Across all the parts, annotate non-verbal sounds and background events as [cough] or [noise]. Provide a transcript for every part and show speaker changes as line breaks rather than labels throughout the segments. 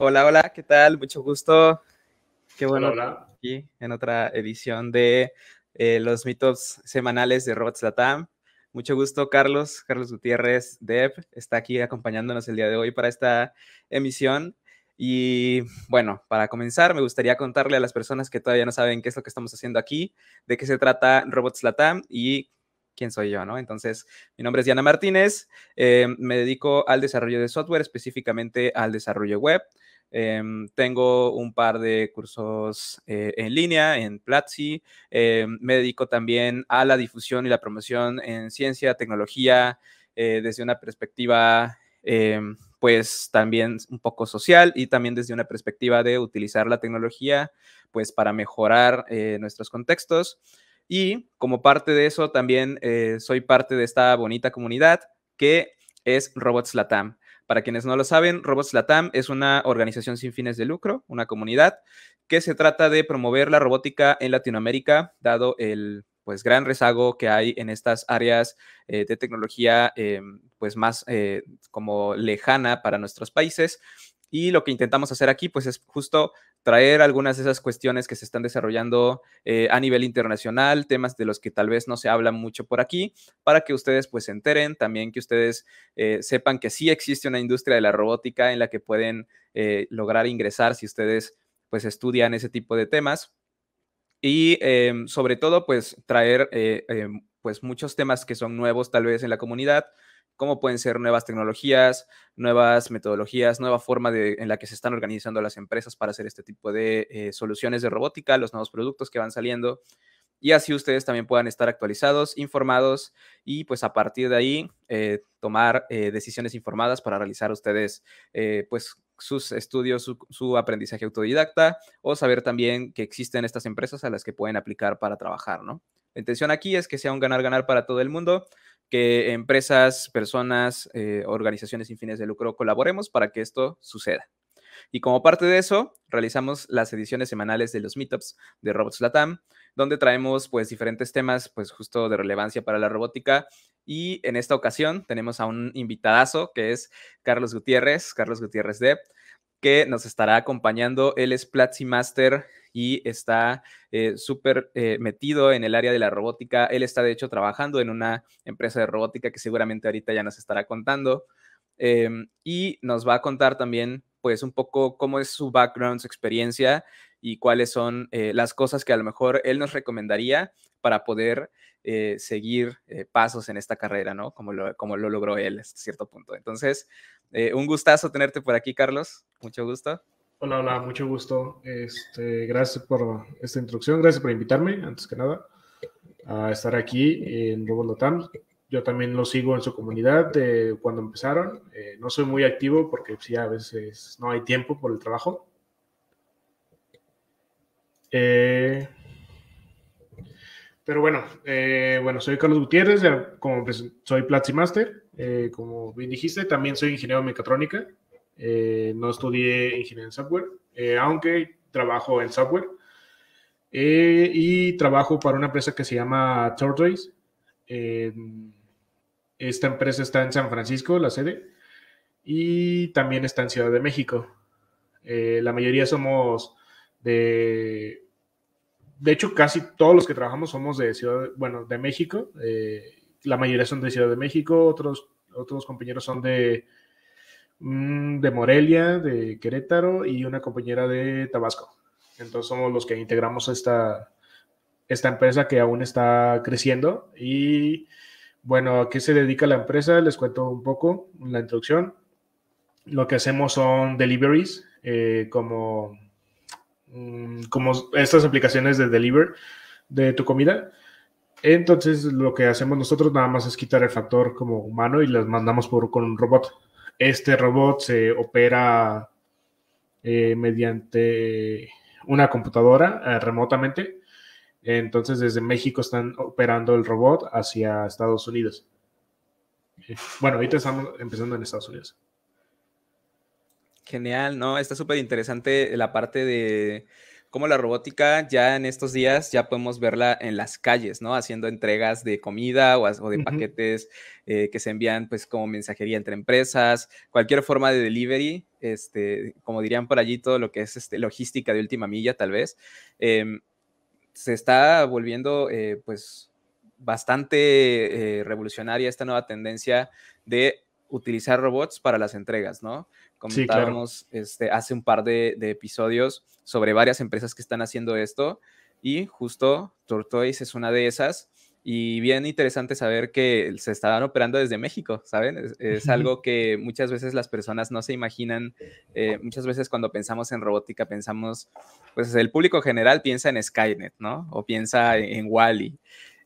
Hola, hola, ¿qué tal? Mucho gusto. Qué bueno hola, aquí en otra edición de eh, los mitos semanales de Robots Latam. Mucho gusto, Carlos. Carlos Gutiérrez, Dev, está aquí acompañándonos el día de hoy para esta emisión. Y bueno, para comenzar, me gustaría contarle a las personas que todavía no saben qué es lo que estamos haciendo aquí, de qué se trata Robots Latam y quién soy yo, ¿no? Entonces, mi nombre es Diana Martínez, eh, me dedico al desarrollo de software, específicamente al desarrollo web. Em, tengo un par de cursos eh, en línea en Platzi. Em, me dedico también a la difusión y la promoción en ciencia, tecnología, eh, desde una perspectiva, em, pues también un poco social y también desde una perspectiva de utilizar la tecnología, pues para mejorar eh, nuestros contextos. Y como parte de eso, también soy parte de esta bonita comunidad que es Robots Latam. Para quienes no lo saben, Robots Latam es una organización sin fines de lucro, una comunidad que se trata de promover la robótica en Latinoamérica, dado el pues gran rezago que hay en estas áreas eh, de tecnología em, pues más eh, como lejana para nuestros países y lo que intentamos hacer aquí, pues es justo traer algunas de esas cuestiones que se están desarrollando eh, a nivel internacional, temas de los que tal vez no se habla mucho por aquí, para que ustedes pues se enteren, también que ustedes eh, sepan que sí existe una industria de la robótica en la que pueden eh, lograr ingresar si ustedes pues estudian ese tipo de temas. Y em, sobre todo pues traer em, pues muchos temas que son nuevos tal vez en la comunidad, cómo pueden ser nuevas tecnologías, nuevas metodologías, nueva forma de, en la que se están organizando las empresas para hacer este tipo de eh, soluciones de robótica, los nuevos productos que van saliendo. Y así ustedes también puedan estar actualizados, informados y pues a partir de ahí eh, tomar eh, decisiones informadas para realizar ustedes pues sus estudios, su, aprendizaje autodidacta o saber también que existen estas empresas a las que pueden aplicar para trabajar, ¿no? La intención aquí es que sea un ganar-ganar para todo el mundo que empresas, personas, eh, organizaciones sin fines de lucro colaboremos para que esto suceda. Y como parte de eso, realizamos las ediciones semanales de los meetups de Robots Latam, donde traemos pues diferentes temas pues justo de relevancia para la robótica. Y en esta ocasión tenemos a un invitadazo que es Carlos Gutiérrez, Carlos Gutiérrez Depp, que nos estará acompañando. Él es Platzi Master y está eh, súper eh, metido en el área de la robótica. Él está, de hecho, trabajando en una empresa de robótica que seguramente ahorita ya nos estará contando. Em, y nos va a contar también, pues, un poco cómo es su background, su experiencia y cuáles son eh, las cosas que a lo mejor él nos recomendaría para poder seguir pasos en esta carrera, ¿no? Como lo, como lo logró él hasta cierto punto. Entonces, un gustazo tenerte por aquí, Carlos. Mucho
gusto. Hola, hola, mucho gusto. Este, gracias por esta introducción, gracias por invitarme, antes que nada, a estar aquí en RoboLotam. Yo también lo sigo en su comunidad de cuando empezaron. Eh, no soy muy activo porque sí, pues, a veces no hay tiempo por el trabajo. Eh, pero bueno, eh, bueno, soy Carlos Gutiérrez, como pues, soy Platzi Master, como bien dijiste, también soy ingeniero de mecatrónica, eh, no estudié ingeniería en software, eh, aunque trabajo en software. Eh, y trabajo para una empresa que se llama Tortoise. esta empresa está en San Francisco, la sede, y también está en Ciudad de México. la mayoría somos de... De hecho, casi todos los que trabajamos somos de Ciudad, bueno, de México. la mayoría son de Ciudad de México, otros compañeros son de, Mm, de Morelia, de Querétaro y una compañera de Tabasco. Entonces somos los que integramos esta, esta empresa que aún está creciendo. Y bueno, ¿a qué se dedica la empresa? Les cuento un poco la introducción. Lo que hacemos son deliveries, eh, como, mm, como estas aplicaciones de deliver de tu comida. Entonces lo que hacemos nosotros nada más es quitar el factor como humano y las mandamos por, con un robot. Este robot se opera eh, mediante una computadora eh, remotamente. Entonces, desde México están operando el robot hacia Estados Unidos. Eh, bueno, ahorita estamos empezando en Estados Unidos.
Genial, ¿no? Está súper interesante la parte de como la robótica ya en estos días ya podemos verla en las calles, ¿no? Haciendo entregas de comida o, o de paquetes eh, que se envían pues como mensajería entre empresas, cualquier forma de delivery, este, como dirían por allí todo lo que es este, logística de última milla tal vez, em, se está volviendo eh, pues bastante eh, revolucionaria esta nueva tendencia de utilizar robots para las entregas, ¿no? Comentábamos este, hace un par de, episodios sobre varias empresas que están haciendo esto y justo Tortoise es una de esas. Y bien interesante saber que se estaban operando desde México, ¿saben? Es, algo que muchas veces las personas no se imaginan. Eh, muchas veces cuando pensamos en robótica, pensamos, pues el público general piensa en Skynet, ¿no? O piensa en, Wally.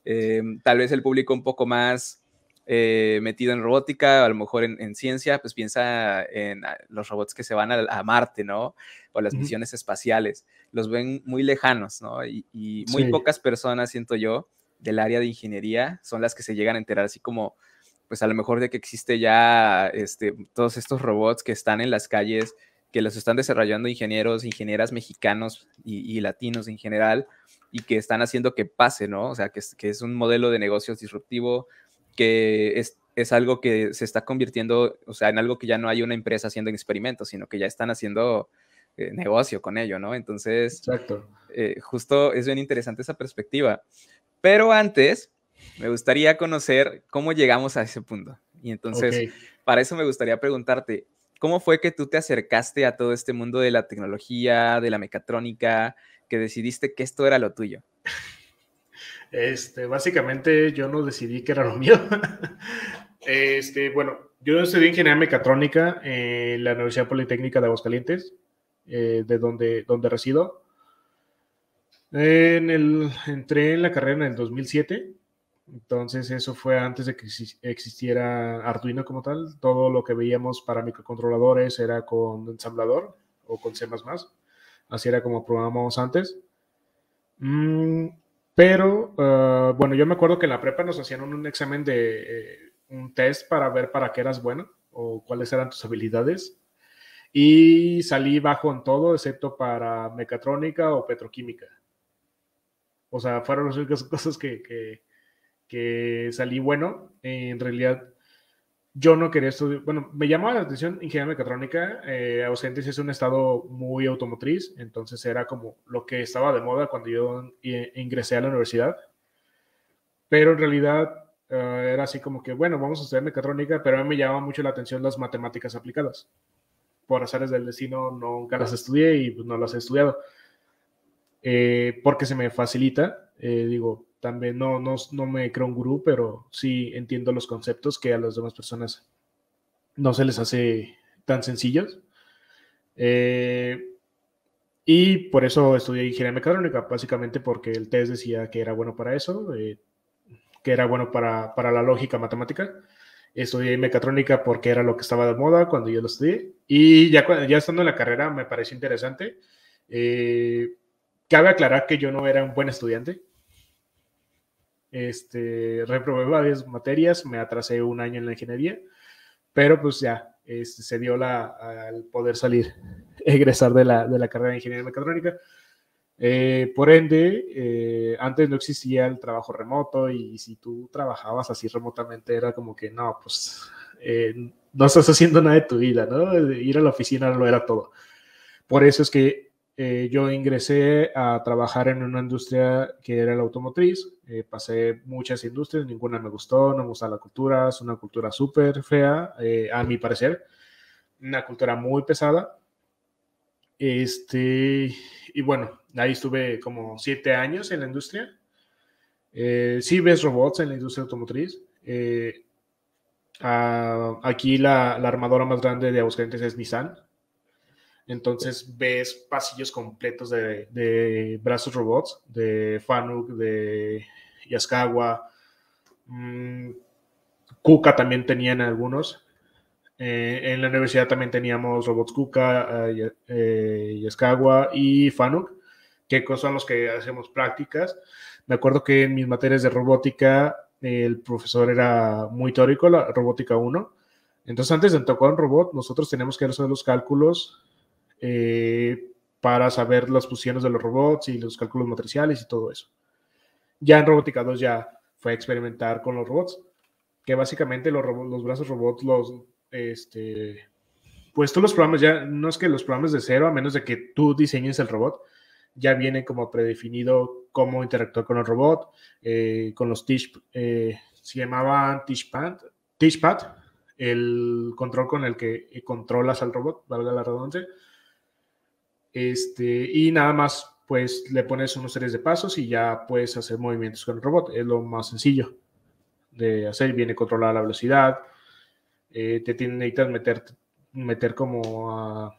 -E. Em, tal vez el público un poco más eh, metido en robótica, a lo mejor en, ciencia, pues piensa en ah, los robots que se van a, Marte, ¿no? O las misiones espaciales. Los ven muy lejanos, ¿no? Y, muy pocas personas, siento yo, del área de ingeniería son las que se llegan a enterar, así como, pues a lo mejor de que existe ya este, todos estos robots que están en las calles, que los están desarrollando ingenieros, ingenieras mexicanos y, latinos en general, y que están haciendo que pase, ¿no? O sea, que, que es un modelo de negocios disruptivo, que es, algo que se está convirtiendo, o sea, en algo que ya no hay una empresa haciendo experimentos, sino que ya están haciendo eh, negocio con ello, ¿no? Entonces, eh, justo es bien interesante esa perspectiva. Pero antes, me gustaría conocer cómo llegamos a ese punto. Y entonces, para eso me gustaría preguntarte, ¿cómo fue que tú te acercaste a todo este mundo de la tecnología, de la mecatrónica, que decidiste que esto era lo tuyo? [laughs]
Este, básicamente yo no decidí que era lo mío. [laughs] este, bueno, yo estudié ingeniería mecatrónica en la Universidad Politécnica de Aguascalientes, eh, de donde, donde resido. En el, entré en la carrera en el 2007, entonces eso fue antes de que existiera Arduino como tal. Todo lo que veíamos para microcontroladores era con ensamblador o con C++, así era como programábamos antes. mmm pero, eh, bueno, yo me acuerdo que en la prepa nos hacían un, examen de eh, un test para ver para qué eras bueno o cuáles eran tus habilidades. Y salí bajo en todo, excepto para mecatrónica o petroquímica. O sea, fueron las únicas [laughs] cosas que, que salí bueno. En realidad, yo no quería estudiar, bueno, me llamaba la atención ingeniería mecatrónica, eh, ausentes es un estado muy automotriz, entonces era como lo que estaba de moda cuando yo ingresé a la universidad, pero en realidad eh, era así como que, bueno, vamos a estudiar mecatrónica, pero a mí me llamaba mucho la atención las matemáticas aplicadas. Por azares del destino nunca las estudié y pues, no las he estudiado, eh, porque se me facilita, digo, también no, no, no me creo un gurú, pero sí entiendo los conceptos que a las demás personas no se les hace tan sencillos. Eh, y por eso estudié ingeniería mecatrónica, básicamente porque el test decía que era bueno para eso, eh, que era bueno para, la lógica matemática. Estudié mecatrónica porque era lo que estaba de moda cuando yo lo estudié. Y ya, ya estando en la carrera me pareció interesante. Eh, cabe aclarar que yo no era un buen estudiante este, reprobé varias materias, me atrasé un año en la ingeniería, pero pues ya este, se dio la, al poder salir, [laughs] egresar de la, de la carrera de ingeniería mecatrónica. Eh, por ende, eh, antes no existía el trabajo remoto y, si tú trabajabas así remotamente era como que no, pues eh, no estás haciendo nada de tu vida, ¿no? Ir a la oficina lo era todo. Por eso es que eh, yo ingresé a trabajar en una industria que era la automotriz. Eh, pasé muchas industrias, ninguna me gustó, no me gusta la cultura, es una cultura súper fea, eh, a mi parecer. Una cultura muy pesada. Este, y bueno, ahí estuve como siete años en la industria. sí ves robots en la industria automotriz. Ah, aquí la, armadora más grande de Aguascalientes es Nissan entonces ves pasillos completos de, brazos robots, de Fanuc, de Yaskawa. Kuka mm, también tenían algunos. Eh, en la universidad también teníamos robots Kuka, eh, eh, Yaskawa y Fanuc, que son los que hacemos prácticas. Me acuerdo que en mis materias de robótica el profesor era muy teórico, la robótica 1. Entonces, antes de tocar un robot, nosotros tenemos que hacer los cálculos eh, para saber las posiciones de los robots y los cálculos matriciales y todo eso. Ya en Robótica 2 ya fue a experimentar con los robots, que básicamente los, los brazos robots los... Este, pues todos los programas ya, no es que los programas de cero, a menos de que tú diseñes el robot, ya viene como predefinido cómo interactuar con el robot, eh, con los Tish, eh, se llamaba Tishpad, el control con el que controlas al robot, valga la redundancia, este, y nada más, pues le pones unos series de pasos y ya puedes hacer movimientos con el robot. Es lo más sencillo de hacer. Viene controlada la velocidad. Eh, te tiene necesitas meter, meter como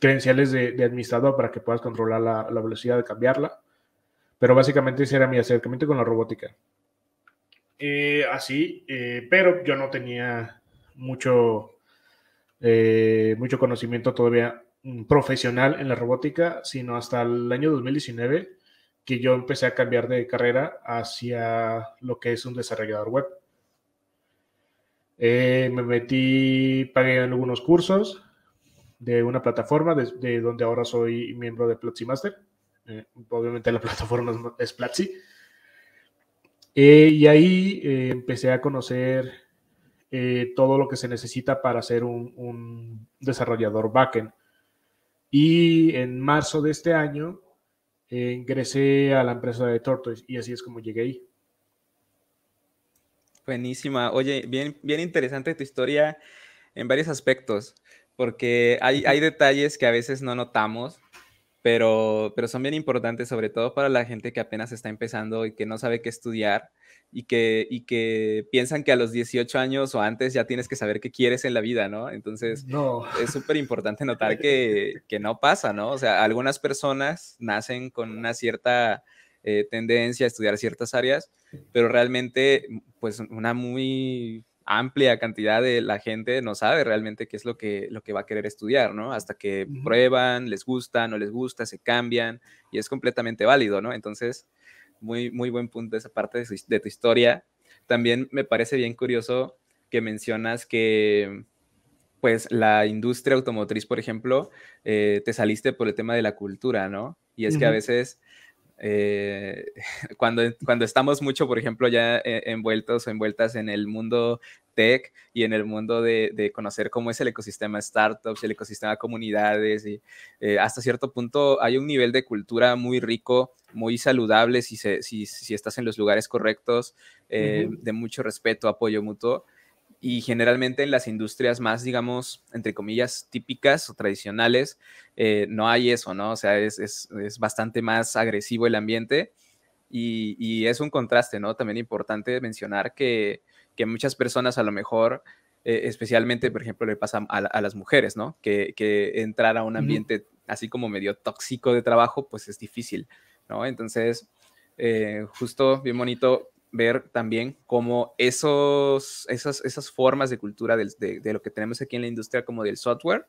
credenciales de, administrador para que puedas controlar la, velocidad de cambiarla. Pero básicamente ese era mi acercamiento con la robótica. Eh, así, eh, pero yo no tenía mucho, mucho conocimiento todavía Mm, profesional en la robótica, sino hasta el año 2019 que yo empecé a cambiar de carrera hacia lo que es un desarrollador web. Eh, me metí, pagué algunos cursos de una plataforma de, donde ahora soy miembro de Platzi Master. Eh, obviamente la [laughs] plataforma es, Platzi. Eh, y ahí empecé a conocer todo lo que se necesita para ser un, un desarrollador backend y en marzo de este año eh, ingresé a la empresa de Tortoise y así es como llegué ahí.
Buenísima. Oye, bien, bien interesante tu historia en varios aspectos, porque hay, [laughs] detalles que a veces no notamos, pero son bien importantes, sobre todo para la gente que apenas está empezando y que no sabe qué estudiar y que, y que piensan que a los 18 años o antes ya tienes que saber qué quieres en la vida, ¿no? Entonces, es súper [laughs] importante notar que, que, no pasa, ¿no? O sea, algunas personas nacen con una cierta eh, tendencia a estudiar ciertas áreas, pero realmente, mm, pues, una muy amplia cantidad de la gente no sabe realmente qué es lo que, lo que va a querer estudiar, ¿no? Hasta que prueban, les gusta, no les gusta, se cambian y es completamente válido, ¿no? Entonces, muy, buen punto esa parte de, tu historia. También me parece bien curioso que mencionas que pues la industria automotriz, por ejemplo, eh, te saliste por el tema de la cultura, ¿no? Y es que a veces eh, [laughs] cuando, cuando estamos mucho, por ejemplo, ya eh, envueltos o envueltas en el mundo tech y en el mundo de, conocer cómo es el ecosistema startups, el ecosistema comunidades, y eh, hasta cierto punto hay un nivel de cultura muy rico, muy saludable si, si, estás en los lugares correctos, de mucho respeto, apoyo mutuo y generalmente en las industrias más, digamos, entre comillas, típicas o tradicionales, eh, no hay eso, ¿no? O sea, es, es, es bastante más agresivo el ambiente y, y, es un contraste, ¿no? También importante mencionar que, que muchas personas a lo mejor, eh, especialmente, por ejemplo, le pasa a, las mujeres, ¿no? Que, que, entrar a un ambiente así como medio tóxico de trabajo, pues es difícil, ¿no? Entonces, eh, justo bien bonito ver también cómo esos, esas, esas formas de cultura de, lo que tenemos aquí en la industria como del software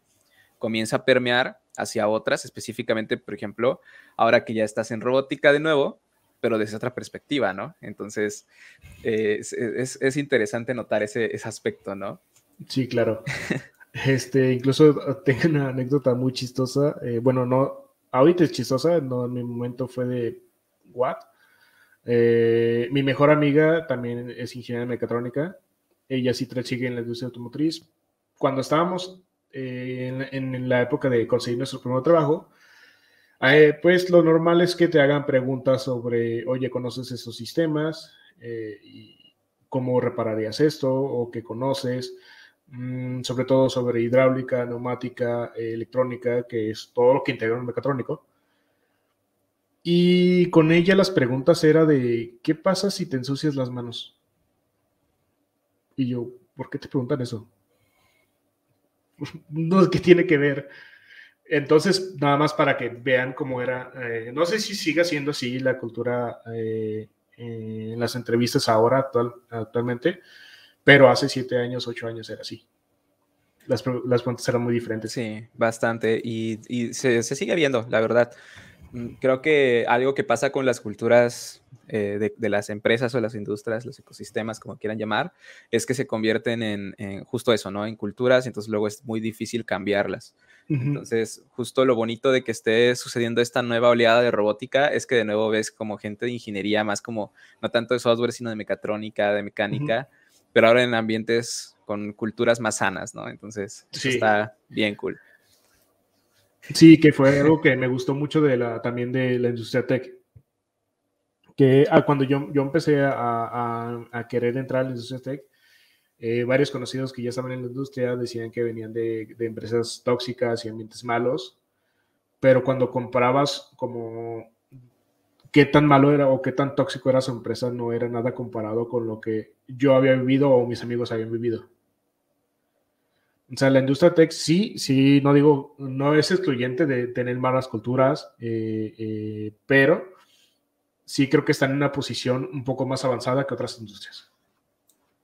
comienza a permear hacia otras, específicamente, por ejemplo, ahora que ya estás en robótica de nuevo, pero desde otra perspectiva, ¿no? Entonces, eh, es, interesante notar ese, aspecto, ¿no?
Sí, claro. [laughs] Este, incluso ah, tengo una anécdota muy chistosa. Eh, bueno, no, ahorita es chistosa, no en mi momento fue de what, eh, mi mejor amiga también es ingeniera de mecatrónica. Ella sí sigue en la industria automotriz. Cuando estábamos eh, en, la época de conseguir nuestro primer trabajo, eh, pues lo normal es que te hagan preguntas sobre, oye, ¿conoces esos sistemas? ¿Y ¿Cómo repararías esto? ¿O qué conoces? Mm, sobre todo sobre hidráulica, neumática, electrónica, que es todo lo que integra un mecatrónico. Y con ella las preguntas era de, ¿qué pasa si te ensucias las manos? Y yo, ¿por qué te preguntan eso? [laughs] No, ¿qué tiene que ver? Entonces, nada más para que vean cómo era, eh, no sé si sigue siendo así la cultura eh, eh, en las entrevistas ahora, actual, actualmente, pero hace siete años, ocho años era así. Las, las preguntas eran muy diferentes. Sí,
bastante. Y, se, se sigue viendo, la verdad. Mm, creo que algo que pasa con las culturas eh, de, las empresas o las industrias, los ecosistemas, como quieran llamar, es que se convierten en, justo eso, ¿no? En culturas, entonces luego es muy difícil cambiarlas. Entonces, justo lo bonito de que esté sucediendo esta nueva oleada de robótica es que de nuevo ves como gente de ingeniería, más como no tanto de software, sino de mecatrónica, de mecánica, pero ahora en ambientes con culturas más sanas, ¿no? Entonces, está bien cool.
Sí, que fue algo que me gustó mucho también de la industria tech. Que ah, cuando yo, yo empecé a, querer entrar a la industria tech, eh, varios conocidos que ya estaban en la industria decían que venían de, empresas tóxicas y ambientes malos, pero cuando comprabas como qué tan malo era o qué tan tóxico era su empresa, no era nada comparado con lo que yo había vivido o mis amigos habían vivido. O sea, la industria tech sí, sí, no digo, no es excluyente de tener malas culturas, eh, eh, pero sí creo que están en una posición un poco más avanzada que otras industrias.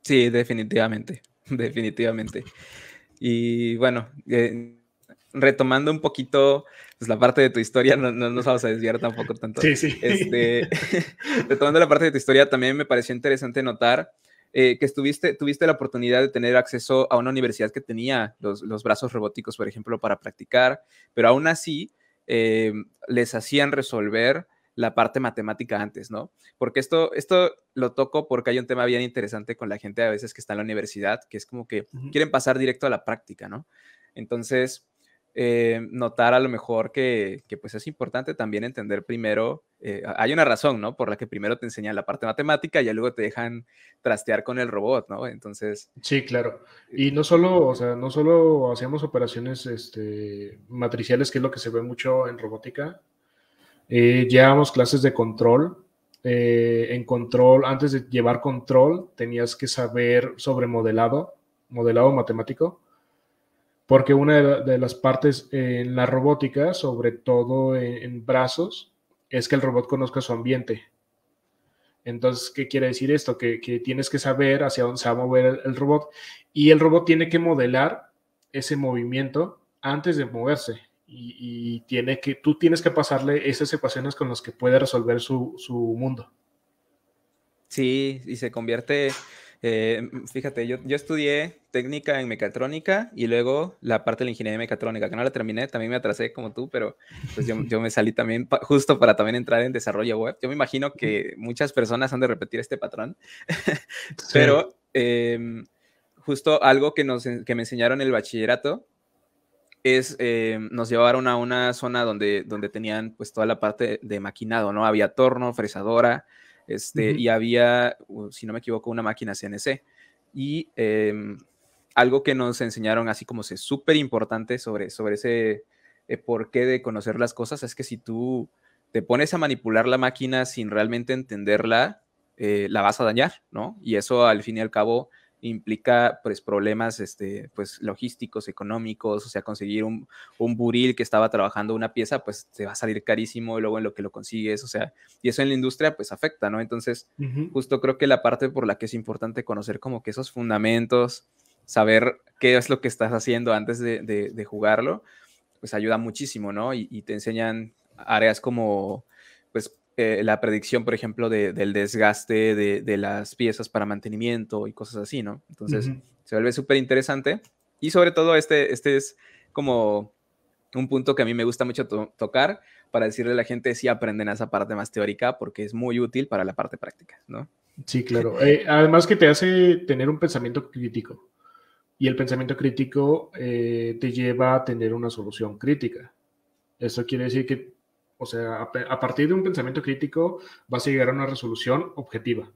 Sí, definitivamente, [laughs] definitivamente. Y bueno, eh, retomando un poquito pues, la parte de tu historia, no, no, nos vamos a desviar tampoco tanto. Sí, sí. Este, [laughs] retomando la parte de tu historia, también me pareció interesante notar eh, que estuviste, tuviste la oportunidad de tener acceso a una universidad que tenía los, brazos robóticos, por ejemplo, para practicar, pero aún así eh, les hacían resolver la parte matemática antes, ¿no? Porque esto, esto lo toco porque hay un tema bien interesante con la gente a veces que está en la universidad, que es como que quieren pasar directo a la práctica, ¿no? Entonces, eh, notar a lo mejor que, pues es importante también entender primero, eh, hay una razón, ¿no? Por la que primero te enseñan la parte matemática y luego te dejan trastear con el robot, ¿no? Entonces...
Sí, claro. Eh, y no solo, o sea, no solo hacíamos operaciones este, matriciales, que es lo que se ve mucho en robótica, llevábamos clases de control. en control, antes de llevar control, tenías que saber sobre modelado, modelado matemático porque una de las partes en la robótica, sobre todo en, brazos, es que el robot conozca su ambiente. Entonces, ¿qué quiere decir esto? Que, tienes que saber hacia dónde se va a mover el, robot y el robot tiene que modelar ese movimiento antes de moverse. Y, tiene que, tú tienes que pasarle esas ecuaciones con las que puede resolver su, su mundo.
Sí, y se convierte, eh, fíjate, yo, yo, estudié técnica en mecatrónica y luego la parte de la ingeniería mecatrónica, que no la terminé, también me atrasé como tú, pero pues yo, yo me salí también justo para también entrar en desarrollo web. Yo me imagino que muchas personas han de repetir este patrón, [laughs] pero em, justo algo que, nos, que me enseñaron en el bachillerato es, eh, nos llevaron a una zona donde, donde tenían pues toda la parte de maquinado, ¿no? Había torno, fresadora, este, y había, si no me equivoco, una máquina CNC. Y em, algo que nos enseñaron así como súper importante sobre, sobre ese eh, porqué de conocer las cosas es que si tú te pones a manipular la máquina sin realmente entenderla, eh, la vas a dañar, ¿no? Y eso al fin y al cabo implica pues problemas este, pues, logísticos, económicos, o sea, conseguir un, un, buril que estaba trabajando una pieza, pues te va a salir carísimo y luego en lo que lo consigues, o sea, y eso en la industria pues afecta, ¿no? Entonces, justo creo que la parte por la que es importante conocer como que esos fundamentos, saber qué es lo que estás haciendo antes de, de, jugarlo, pues ayuda muchísimo, ¿no? Y, y te enseñan áreas como pues eh, la predicción, por ejemplo, del desgaste de, las piezas para mantenimiento y cosas así, ¿no? Entonces, se vuelve súper interesante. Y sobre todo, este, este es como un punto que a mí me gusta mucho tocar para decirle a la gente si aprenden esa parte más teórica, porque es muy útil para la parte práctica,
¿no? Sí, claro. Eh, además que te hace tener un pensamiento crítico. Y el pensamiento crítico eh, te lleva a tener una solución crítica. Eso quiere decir que o sea, a, partir de un pensamiento crítico vas a llegar a una resolución objetiva.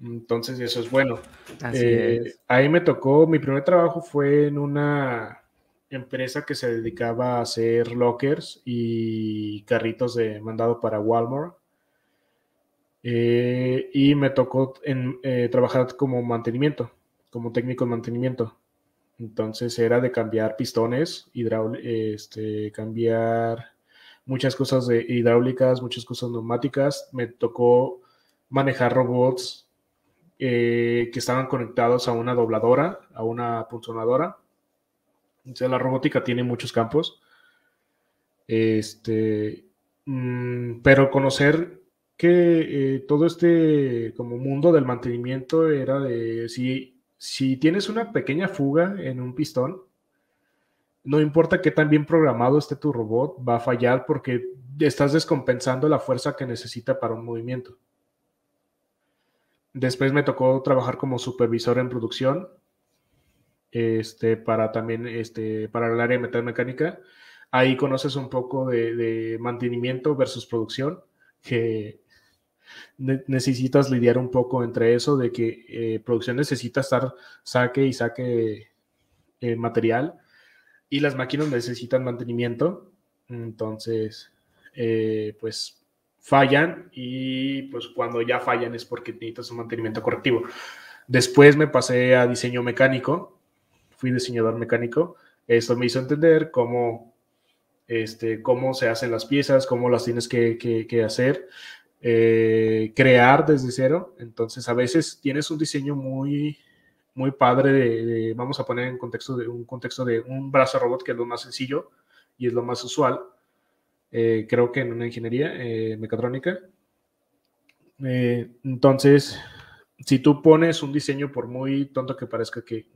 Entonces, eso es bueno. Eh, ahí me tocó, mi primer trabajo fue en una empresa que se dedicaba a hacer lockers y carritos de mandado para Walmart. Eh, y me tocó eh, trabajar como mantenimiento, como técnico de mantenimiento. Entonces era de cambiar pistones, este, cambiar muchas cosas hidráulicas, muchas cosas neumáticas. Me tocó manejar robots eh, que estaban conectados a una dobladora, a una punzonadora. O sea, la robótica tiene muchos campos. Este, mm, pero conocer que eh, todo este como mundo del mantenimiento era de si, si tienes una pequeña fuga en un pistón, no importa qué tan bien programado esté tu robot, va a fallar porque estás descompensando la fuerza que necesita para un movimiento. Después me tocó trabajar como supervisor en producción, este, para también, este, para el área de metal mecánica. Ahí conoces un poco de, mantenimiento versus producción, que necesitas lidiar un poco entre eso de que eh, producción necesita estar saque y saque eh, material y las máquinas necesitan mantenimiento, entonces, eh, pues fallan y pues cuando ya fallan es porque necesitas un mantenimiento correctivo. Después me pasé a diseño mecánico, fui diseñador mecánico, esto me hizo entender cómo, este, cómo se hacen las piezas, cómo las tienes que, hacer, eh, crear desde cero, entonces a veces tienes un diseño muy muy padre de, vamos a poner en contexto de un contexto de un brazo robot que es lo más sencillo y es lo más usual, eh, creo que en una ingeniería eh, mecatrónica. Eh, entonces, si tú pones un diseño, por muy tonto que parezca que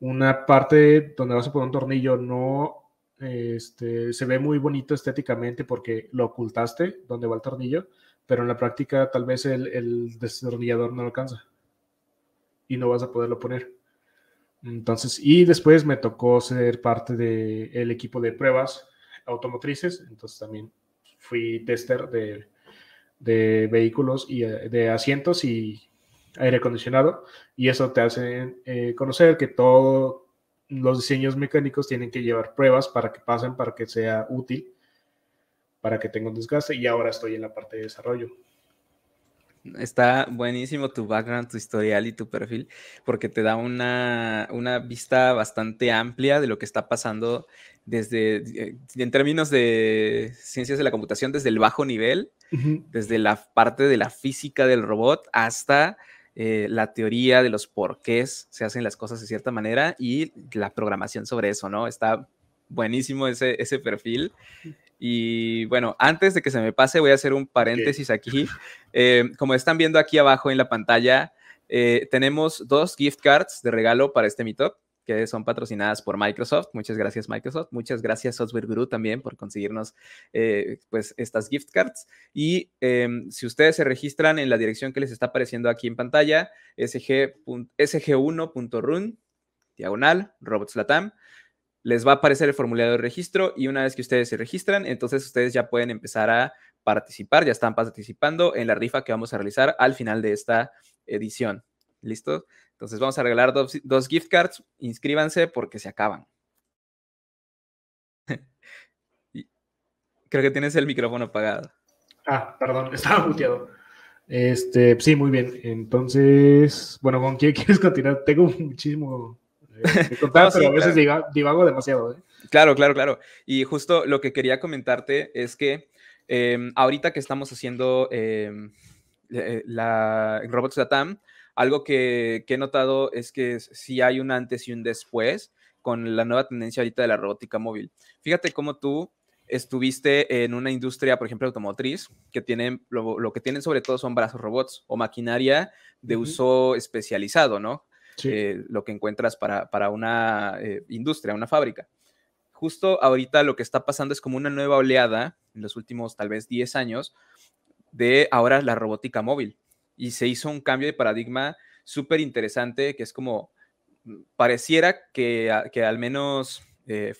una parte donde vas a poner un tornillo no este, se ve muy bonito estéticamente porque lo ocultaste donde va el tornillo, pero en la práctica tal vez el, el destornillador no lo alcanza y no vas a poderlo poner. Entonces, y después me tocó ser parte del equipo de pruebas automotrices, entonces también fui tester de, vehículos y eh, de asientos y aire acondicionado y eso te hace eh, conocer que todos los diseños mecánicos tienen que llevar pruebas para que pasen, para que sea útil, para que tenga un desgaste y ahora estoy en la parte de desarrollo.
Está buenísimo tu background, tu historial y tu perfil, porque te da una, vista bastante amplia de lo que está pasando desde, eh, en términos de ciencias de la computación, desde el bajo nivel, desde la parte de la física del robot hasta eh, la teoría de los por qué se hacen las cosas de cierta manera y la programación sobre eso, ¿no? Está buenísimo ese, ese perfil. Y bueno, antes de que se me pase, voy a hacer un paréntesis aquí. Eh, como están viendo aquí abajo en la pantalla, eh, tenemos dos gift cards de regalo para este Meetup que son patrocinadas por Microsoft. Muchas gracias Microsoft. Muchas gracias Software Guru también por conseguirnos eh, pues estas gift cards. Y em, si ustedes se registran en la dirección que les está apareciendo aquí en pantalla, sg, 1run diagonal, robotslatam les va a aparecer el formulario de registro y una vez que ustedes se registran, entonces ustedes ya pueden empezar a participar, ya están participando en la rifa que vamos a realizar al final de esta edición. ¿Listo? Entonces vamos a regalar dos, gift cards, inscríbanse porque se acaban. [laughs] Creo que tienes el micrófono apagado.
Ah, perdón, [laughs] estaba muteado. Este, sí, muy bien. Entonces, bueno, ¿con quién [laughs] quieres continuar? Tengo muchísimo
[laughs] a veces claro.
divago demasiado. ¿eh?
Claro, claro, claro. Y justo lo que quería comentarte es que em, ahorita que estamos haciendo em, eh, eh, la Robots Atam, algo que, he notado es que sí hay un antes y un después con la nueva tendencia ahorita de la robótica móvil. Fíjate cómo tú estuviste en una industria, por ejemplo, automotriz, que tienen, lo, que tienen sobre todo son brazos robots o maquinaria de uso especializado, ¿no? Eh, lo que encuentras para, una eh, industria, una fábrica. Justo ahorita lo que está pasando es como una nueva oleada en los últimos tal vez 10 años de ahora la robótica móvil. Y se hizo un cambio de paradigma súper interesante que es como mm, pareciera que, al menos eh,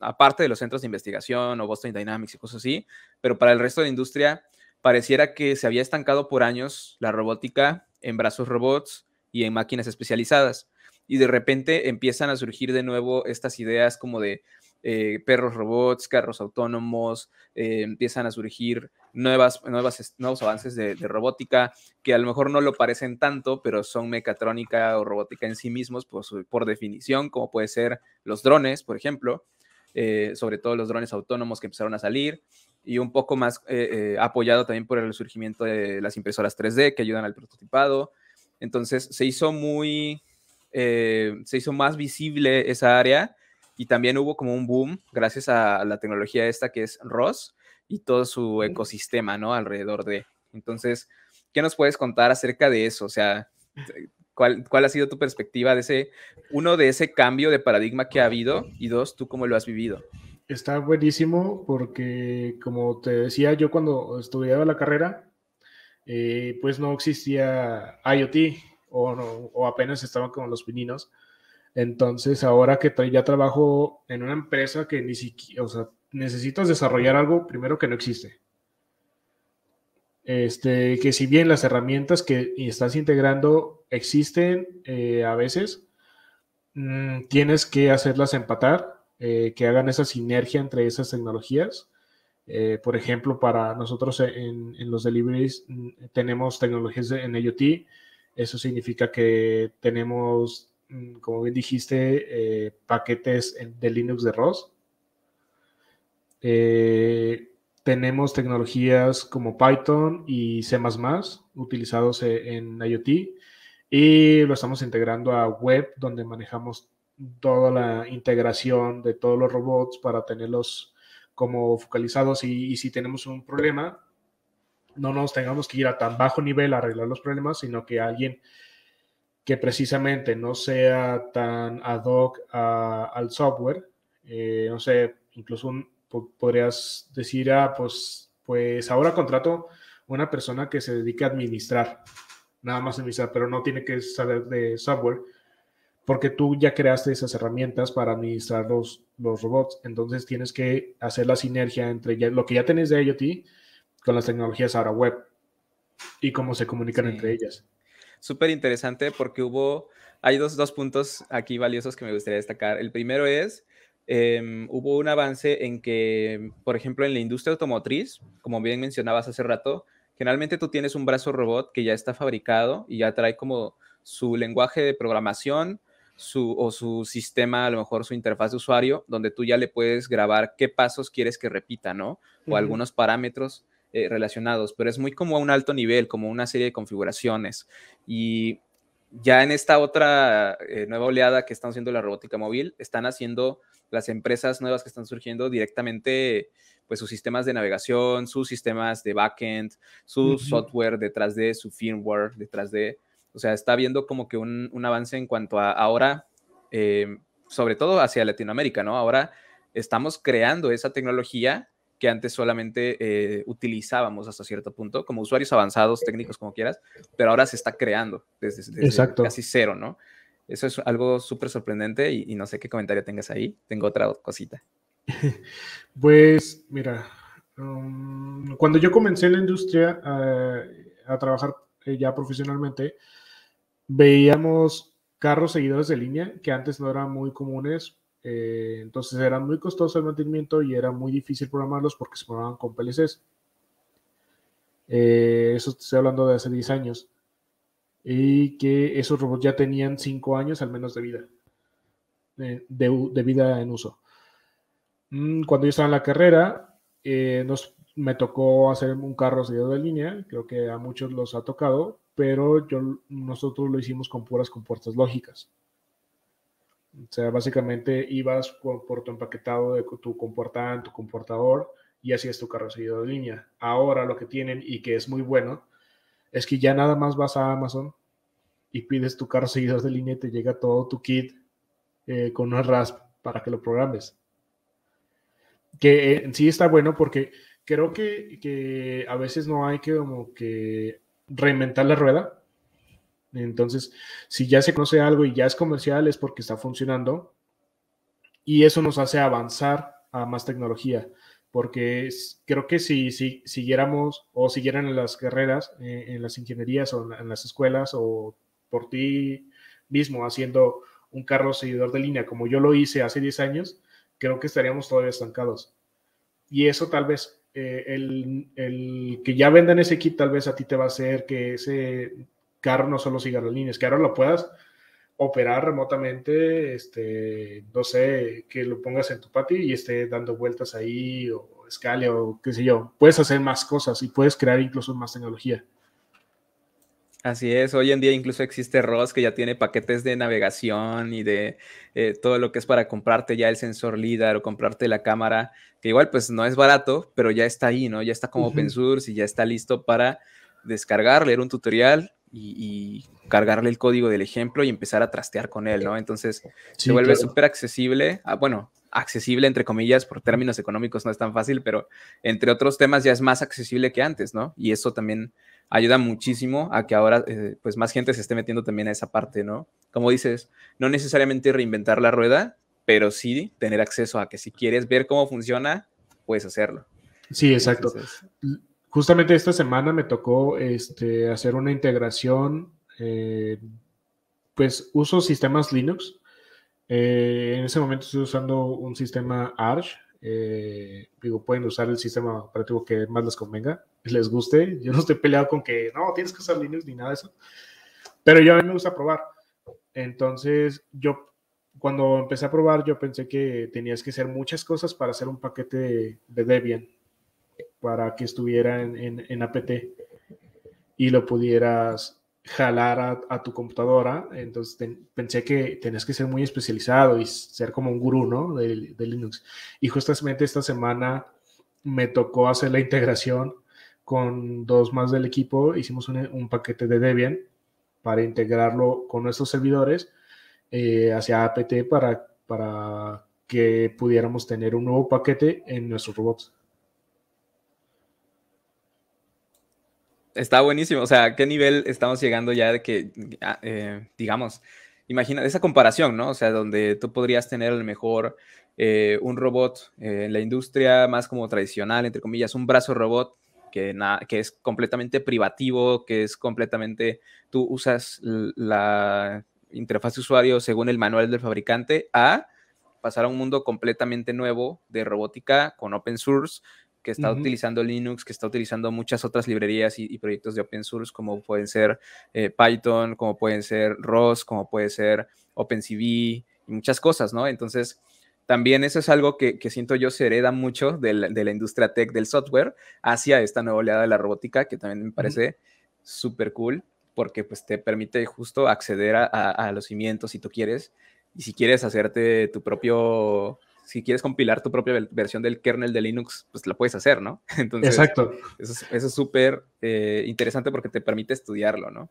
aparte de los centros de investigación o Boston Dynamics y cosas así, pero para el resto de industria pareciera que se había estancado por años la robótica en brazos robots, en máquinas especializadas. Y de repente empiezan a surgir de nuevo estas ideas como de eh, perros robots, carros autónomos, eh, empiezan a surgir nuevas, nuevas, nuevos avances de, robótica que a lo mejor no lo parecen tanto, pero son mecatrónica o robótica en sí mismos por definición, como puede ser los drones, por ejemplo, eh, sobre todo los drones autónomos que empezaron a salir y un poco más apoyado también por el surgimiento de las impresoras 3D que ayudan al prototipado, entonces se hizo muy, eh, se hizo más visible esa área y también hubo como un boom gracias a la tecnología esta que es ROS y todo su ecosistema, ¿no? Alrededor de. Entonces, ¿qué nos puedes contar acerca de eso? O sea, ¿cuál, cuál ha sido tu perspectiva de ese, uno, de ese cambio de paradigma que ha habido y dos, tú cómo lo has vivido?
Está buenísimo porque, como te decía, yo cuando estudiaba la carrera, eh, pues no existía IoT o, apenas estaban con los pininos. Entonces, ahora que ya trabajo en una empresa que ni necesitas desarrollar algo primero que no existe. Este, que si bien las herramientas que estás integrando existen eh, a veces, mm, tienes que hacerlas empatar, eh, que hagan esa sinergia entre esas tecnologías eh, por ejemplo, para nosotros e, en, los deliveries mm, tenemos tecnologías en IoT. Eso significa que tenemos, mm, como bien dijiste, eh, paquetes de Linux de ROS. Eh, tenemos tecnologías como Python y C utilizados e, en IoT. Y lo estamos integrando a web, donde manejamos toda la integración de todos los robots para tenerlos como focalizados y, si tenemos un problema, no nos tengamos que ir a tan bajo nivel a arreglar los problemas, sino que alguien que precisamente no sea tan ad hoc al software, eh, no sé, incluso podrías decir, ah, pues, pues ahora contrato una persona que se dedique a administrar, nada más administrar, pero no tiene que saber de software, porque tú ya creaste esas herramientas para administrar los, robots. Entonces tienes que hacer la sinergia entre lo que ya tenés de IoT con las tecnologías ahora web y cómo se comunican entre ellas.
Súper interesante porque hubo, hay dos, puntos aquí valiosos que me gustaría destacar. El primero es, em, hubo un avance en que, por ejemplo, en la industria automotriz, como bien mencionabas hace rato, generalmente tú tienes un brazo robot que ya está fabricado y ya trae como su lenguaje de programación, su, o su sistema, a lo mejor su interfaz de usuario, donde tú ya le puedes grabar qué pasos quieres que repita, ¿no? O algunos parámetros eh, relacionados, pero es muy como a un alto nivel, como una serie de configuraciones. Y ya en esta otra eh, nueva oleada que están haciendo la robótica móvil, están haciendo las empresas nuevas que están surgiendo directamente pues sus sistemas de navegación, sus sistemas de backend, su software detrás de, su firmware detrás de, o sea, está viendo como que un, avance en cuanto a ahora, eh, sobre todo hacia Latinoamérica, ¿no? Ahora estamos creando esa tecnología que antes solamente eh, utilizábamos hasta cierto punto, como usuarios avanzados, técnicos, como quieras, pero ahora se está creando desde, casi cero, ¿no? Eso es algo súper sorprendente y, no sé qué comentario tengas ahí. Tengo otra cosita. [laughs]
Pues, mira, um, cuando yo comencé en la industria eh, a trabajar eh, ya profesionalmente, veíamos carros seguidores de línea que antes no eran muy comunes, eh, entonces eran muy costosos el mantenimiento y era muy difícil programarlos porque se programaban con PLCs. Eh, eso estoy hablando de hace 10 años. Y que esos robots ya tenían 5 años al menos de vida, de, vida en uso. Mm, cuando yo estaba en la carrera, nos me tocó hacer un carro seguido de línea, creo que a muchos los ha tocado, pero yo, nosotros lo hicimos con puras compuertas lógicas. O sea, básicamente ibas por, tu empaquetado de tu tu comportador, y así tu carro seguido de línea. Ahora lo que tienen y que es muy bueno es que ya nada más vas a Amazon y pides tu carro seguido de línea y te llega todo tu kit eh, con una RASP para que lo programes. Que eh, sí está bueno porque creo que, que, a veces no hay que como que reinventar la rueda. Entonces, si ya se conoce algo y ya es comercial, es porque está funcionando. Y eso nos hace avanzar a más tecnología, porque creo que si, si siguiéramos o siguieran en las carreras, eh, en las ingenierías o en, en, las escuelas o por ti mismo haciendo un carro seguidor de línea como yo lo hice hace 10 años, creo que estaríamos todavía estancados. Y eso tal vez eh, el, que ya vendan ese kit tal vez a ti te va a hacer que ese carro no solo siga las líneas, que ahora lo puedas operar remotamente, este, no sé, que lo pongas en tu patio y esté dando vueltas ahí o escala o qué sé yo. Puedes hacer más cosas y puedes crear incluso más tecnología.
Así es, hoy en día incluso existe ROS que ya tiene paquetes de navegación y de eh, todo lo que es para comprarte ya el sensor LIDAR o comprarte la cámara, que igual pues no es barato, pero ya está ahí, ¿no? Ya está como open source y ya está listo para descargar, leer un tutorial
y,
cargarle el código del ejemplo y empezar a trastear con él, ¿no? Entonces se vuelve súper accesible, ah, bueno, accesible entre comillas, por términos económicos no es tan fácil, pero entre otros temas ya es más accesible que antes, ¿no? Y eso también ayuda muchísimo a que ahora eh, pues más gente se esté metiendo también a esa parte, ¿no? Como dices, no necesariamente reinventar la rueda, pero sí tener acceso a que si quieres ver cómo funciona,
puedes hacerlo. Sí, exacto. Justamente esta semana me tocó este, hacer una integración, eh, pues uso sistemas Linux. Eh, en ese momento estoy usando un sistema Arch, eh, digo, pueden usar el sistema operativo que más les convenga, [laughs] les guste. Yo no estoy peleado con que no tienes que usar Linux ni nada de eso, pero yo a mí me gusta probar. Entonces, yo cuando empecé a probar, yo pensé que tenías que hacer muchas cosas para hacer un paquete de, Debian para que estuviera en, en, APT y lo pudieras jalar a, tu computadora. Entonces pensé que tenías que ser muy especializado y ser como un gurú, ¿no? De, Linux. Y justamente esta semana me tocó hacer la integración con dos más del equipo. Hicimos un, paquete de Debian para integrarlo con nuestros servidores eh, hacia APT para, para que pudiéramos tener un nuevo paquete en nuestros robots.
está buenísimo. O sea, qué nivel estamos llegando ya de que, ah, eh, digamos, imagina esa comparación, ¿no? O sea, donde tú podrías tener el mejor eh, un robot eh, en la industria más como tradicional, entre comillas, un brazo robot que, que es completamente privativo, que es completamente, tú usas la interfaz usuario según el manual del fabricante, a pasar a un mundo completamente nuevo de robótica con open source, que está utilizando Linux, que está utilizando muchas otras librerías y, proyectos de open source, como pueden ser eh, Python, como pueden ser ROS, como puede ser OpenCV y muchas cosas, ¿no? Entonces, también eso es algo que, siento yo se hereda mucho de la, industria tech del software hacia esta nueva oleada de la robótica, que también me parece súper cool, porque pues te permite justo acceder a los cimientos si tú quieres, y si quieres hacerte tu propio si quieres compilar tu propia versión del kernel de Linux, pues la puedes hacer, ¿no? [laughs] Entonces, Exacto. Eso es súper eh, interesante porque te permite estudiarlo, ¿no?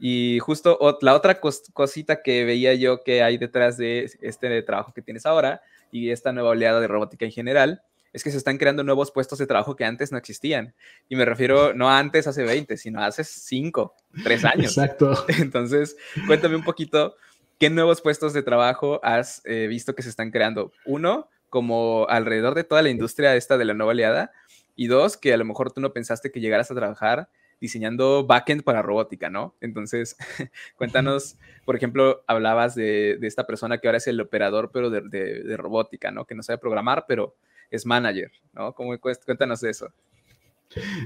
Y justo la otra cosita que veía yo que hay detrás de este trabajo que tienes ahora y esta nueva oleada de robótica en general es que se están creando nuevos puestos de trabajo que antes no existían. Y me refiero no antes, hace 20, sino hace 5, 3 años. Exacto. [laughs] Entonces, cuéntame un poquito ¿qué nuevos puestos de trabajo has eh, visto que se están creando? Uno, como alrededor de toda la industria esta de la nueva aliada, y dos, que a lo mejor tú no pensaste que llegaras a trabajar diseñando backend para robótica, ¿no? Entonces, [laughs] cuéntanos, por ejemplo, hablabas de, esta persona que ahora es el operador, pero de, robótica, ¿no? Que no sabe programar, pero es manager,
¿no? cuéntanos de eso.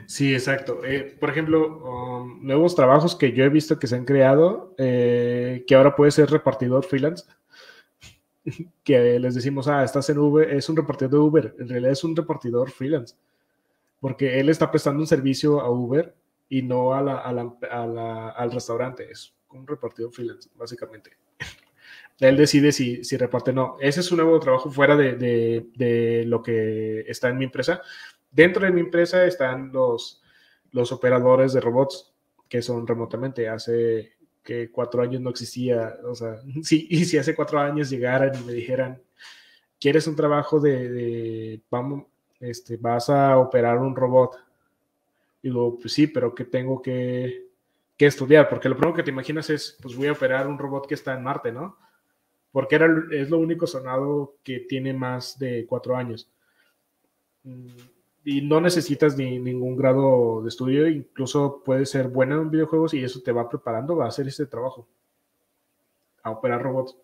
Sí, exacto. Eh, por ejemplo, um, nuevos trabajos que yo he visto que se han creado, eh, que ahora puede ser repartidor freelance, [laughs] que les decimos, ah, estás en Uber, es un repartidor de Uber, en realidad es un repartidor freelance, porque él está prestando un servicio a Uber y no a al restaurante, es un repartidor freelance, básicamente. [laughs] Él decide si, si reparte o no. Ese es un nuevo trabajo fuera de, de, de lo que está en mi empresa, dentro de mi empresa están los, los operadores de robots que son remotamente. Hace que cuatro años no existía, o sea, si, [laughs] y si hace cuatro años llegaran y me dijeran, ¿quieres un trabajo de, vamos, este, vas a operar un robot? Y luego, pues sí, pero que tengo que, estudiar? Porque lo primero que te imaginas es, pues voy a operar un robot que está en Marte, ¿no? Porque era, es lo único sonado que tiene más de cuatro años mm, y no necesitas ni, ningún grado de estudio, incluso puedes ser bueno en videojuegos y eso te va preparando va a hacer este trabajo, a operar robots.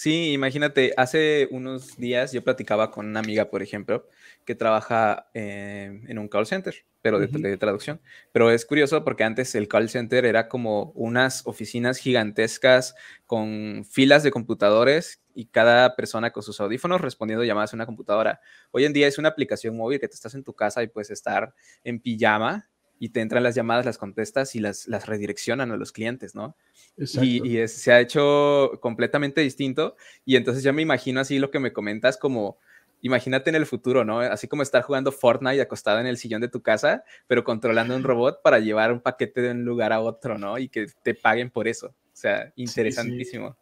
Sí, imagínate, hace unos días yo platicaba con una amiga, por ejemplo, que trabaja eh, en un call center, pero de, de, traducción. Pero es curioso porque antes el call center era como unas oficinas gigantescas con filas de computadores y cada persona con sus audífonos respondiendo llamadas a una computadora. Hoy en día es una aplicación móvil que te estás en tu casa y puedes estar en pijama y te entran las llamadas, las contestas y las, redireccionan a los clientes, ¿no? Y, y se ha hecho completamente distinto y entonces ya me imagino así lo que me comentas como, imagínate en el futuro, ¿no? Así como estar jugando Fortnite acostado en el sillón de tu casa, pero controlando un [laughs] robot para llevar un paquete de un lugar a otro, ¿no? Y que te paguen por eso. O sea, interesantísimo.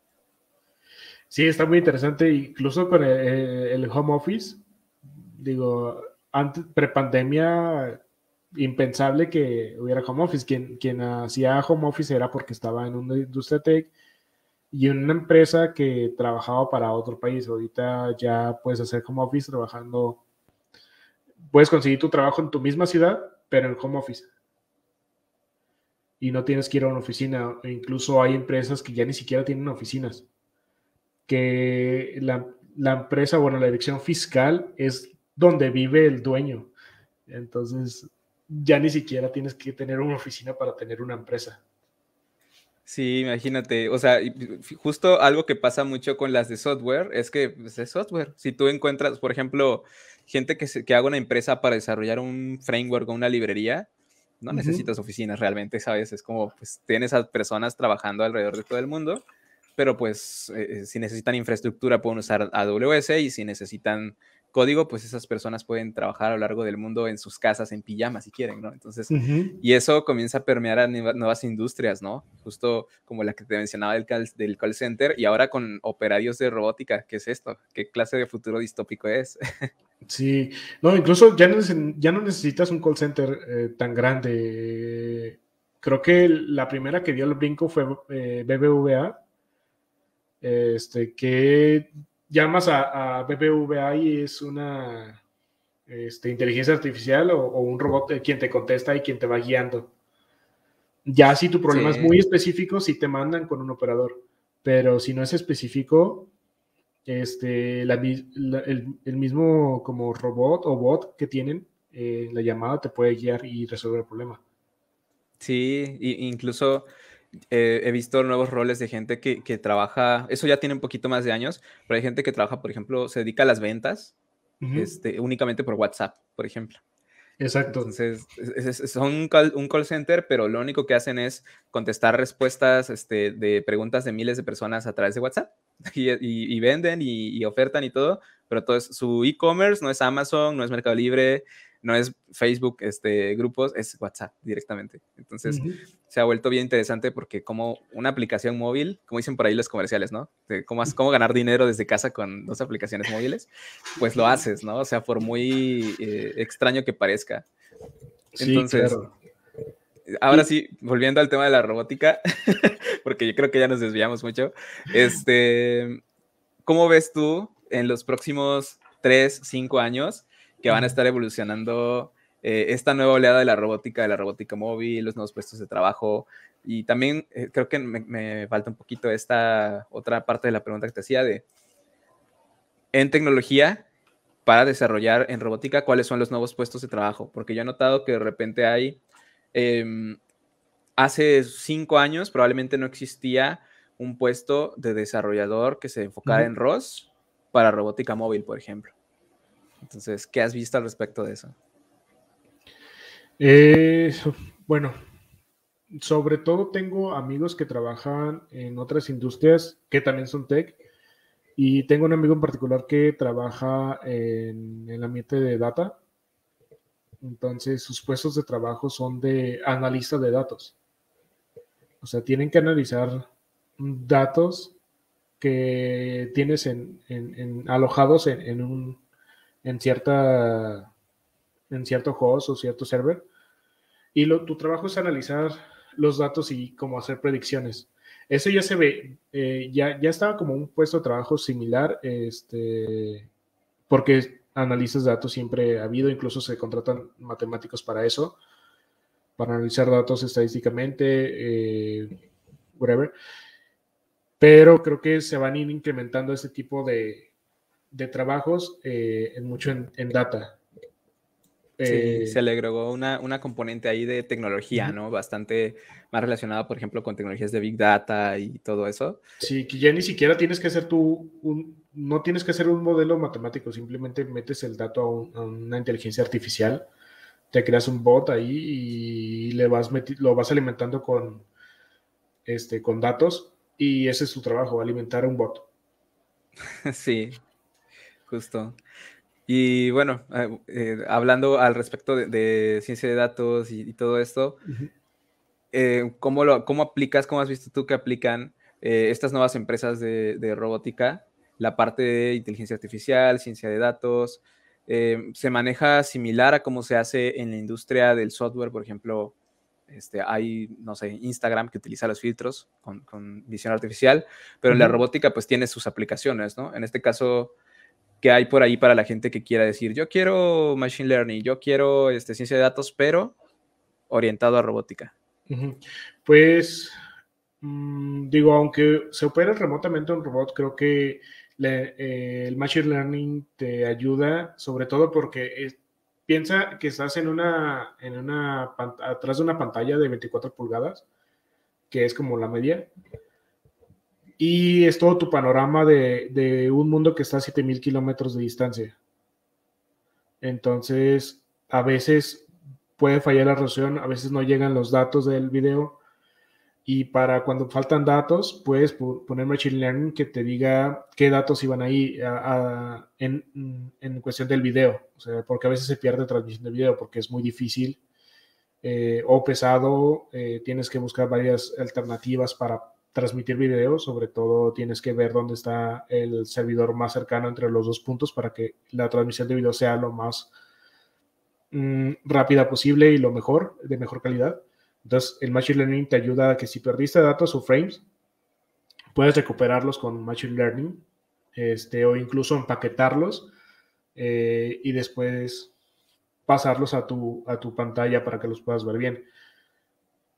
Sí, está muy interesante, incluso con el, el home office. Digo, antes, pandemia impensable que hubiera home office. Quien, quien hacía home office era porque estaba en una industria tech y en una empresa que trabajaba para otro país. Ahorita ya puedes hacer home office trabajando, puedes conseguir tu trabajo en tu misma ciudad, pero en home office. Y no tienes que ir a una oficina. E incluso hay empresas que ya ni siquiera tienen oficinas. Que la, la empresa, bueno, la dirección fiscal es donde vive el dueño. Entonces, ya ni siquiera tienes que tener una oficina para tener una empresa.
Sí, imagínate, o sea, justo algo que pasa mucho con las de software es que pues, es software. Si tú encuentras, por ejemplo, gente que, que haga una empresa para desarrollar un framework o una librería, no necesitas oficinas realmente, ¿sabes? Es como, pues tienes a personas trabajando alrededor de todo el mundo, pero pues eh, eh, si necesitan infraestructura pueden usar AWS y si necesitan código, pues esas personas pueden trabajar a lo largo del mundo en sus casas, en pijama, si quieren, ¿no? Entonces, y eso comienza a permear a nuevas industrias, ¿no? Justo como la que te mencionaba del call, del call center y ahora con operarios de robótica, ¿qué es esto? ¿Qué clase de futuro distópico es?
[laughs] sí, no, incluso ya no, necesitas un call center eh, tan grande. Creo que la primera que dio el brinco fue eh, BBVA, este, que llamas a, a, BBVA y es una este, inteligencia artificial o, un robot quien te contesta y quien te va guiando. Ya si tu problema es muy específico, si sí te mandan con un operador, pero si no es específico, este, el, mismo como robot o bot que tienen, en eh, la llamada te puede guiar y resolver el problema.
Sí, incluso eh, he visto nuevos roles de gente que, trabaja, eso ya tiene un poquito más de años, pero hay gente que trabaja, por ejemplo, se dedica a las ventas este, únicamente por WhatsApp, por ejemplo.
Exacto. Entonces,
son un call, center, pero lo único que hacen es contestar respuestas este, de preguntas de miles de personas a través de WhatsApp. [laughs] Y, venden y, y, ofertan y todo, pero todo es, su e-commerce no es Amazon, no es Mercado Libre, no es Facebook, este, grupos, es WhatsApp directamente. Entonces, se ha vuelto bien interesante porque como una aplicación móvil, como dicen por ahí los comerciales, ¿no? cómo, cómo ganar dinero desde casa con dos aplicaciones móviles, pues lo haces, ¿no? O sea, por muy eh, extraño que parezca. Entonces, ahora sí, volviendo al tema de la robótica, [laughs] porque yo creo que ya nos desviamos mucho, este, ¿cómo ves tú en los próximos 3, 5 años que van a estar evolucionando eh, esta nueva oleada de la robótica, de la robótica móvil, los nuevos puestos de trabajo. Y también eh, creo que me, falta un poquito esta otra parte de la pregunta que te hacía de, en tecnología, para desarrollar en robótica, ¿cuáles son los nuevos puestos de trabajo? Porque yo he notado que de repente hay, em, hace cinco años probablemente no existía un puesto de desarrollador que se enfocara en ROS para robótica móvil, por ejemplo. Entonces, ¿qué has visto al respecto de eso?
Eh, bueno, sobre todo tengo amigos que trabajan en otras industrias que también son tech. Y tengo un amigo en particular que trabaja en el ambiente de data. Entonces, sus puestos de trabajo son de analista de datos. O sea, tienen que analizar datos que tienes alojados en, un, en cierta en cierto host o cierto server. Y tu trabajo es analizar los datos y como hacer predicciones. Eso ya se ve, eh, ya, ya estaba como un puesto de trabajo similar, este, porque analizas datos siempre ha habido, incluso se contratan matemáticos para eso, para analizar datos estadísticamente, eh, whatever. Pero creo que se van a ir incrementando este tipo de, de trabajos eh, en mucho en, data. sí, eh, se
le agregó una, componente ahí de tecnología, ¿no? Bastante más relacionada, por ejemplo, con tecnologías de Big Data y todo eso.
Sí, que ya ni siquiera tienes que hacer tú no tienes que hacer un modelo matemático, simplemente metes el dato a, una inteligencia artificial, te creas un bot ahí y le vas lo vas alimentando con, este, con datos y ese es su trabajo, alimentar un bot.
[laughs] Sí, Justo. Y bueno, eh, eh, hablando al respecto de, ciencia de datos y, todo esto, eh, ¿cómo, lo, ¿cómo aplicas, cómo has visto tú que aplican estas nuevas empresas de, robótica, la parte de inteligencia artificial, ciencia de datos? ¿Se maneja similar a cómo se hace en la industria del software? Por ejemplo, este, hay, no sé, Instagram que utiliza los filtros con, visión artificial, pero la robótica pues tiene sus aplicaciones, ¿no? En este caso que hay por ahí para la gente que quiera decir, yo quiero machine learning, yo quiero este, ciencia de datos, pero orientado a robótica?
Pues mm, digo, aunque se opera remotamente un robot, creo que eh, el Machine Learning te ayuda, sobre todo porque piensa que estás en una, en una, atrás de una pantalla de 24 pulgadas, que es como la media, y es todo tu panorama de, un mundo que está a 7000 kilómetros de distancia. Entonces, a veces puede fallar la relación, a veces no llegan los datos del video. Y para cuando faltan datos, puedes poner Machine Learning que te diga qué datos iban ahí en, cuestión del video. O sea, porque a veces se pierde transmisión de video porque es muy difícil eh, o pesado. Eh, tienes que buscar varias alternativas para transmitir videos, sobre todo tienes que ver dónde está el servidor más cercano entre los dos puntos para que la transmisión de video sea lo más mm, rápida posible y lo mejor, de mejor calidad. Entonces, el Machine Learning te ayuda a que si perdiste datos o frames, puedes recuperarlos con Machine Learning este, o incluso empaquetarlos eh, y después pasarlos a a tu pantalla para que los puedas ver bien.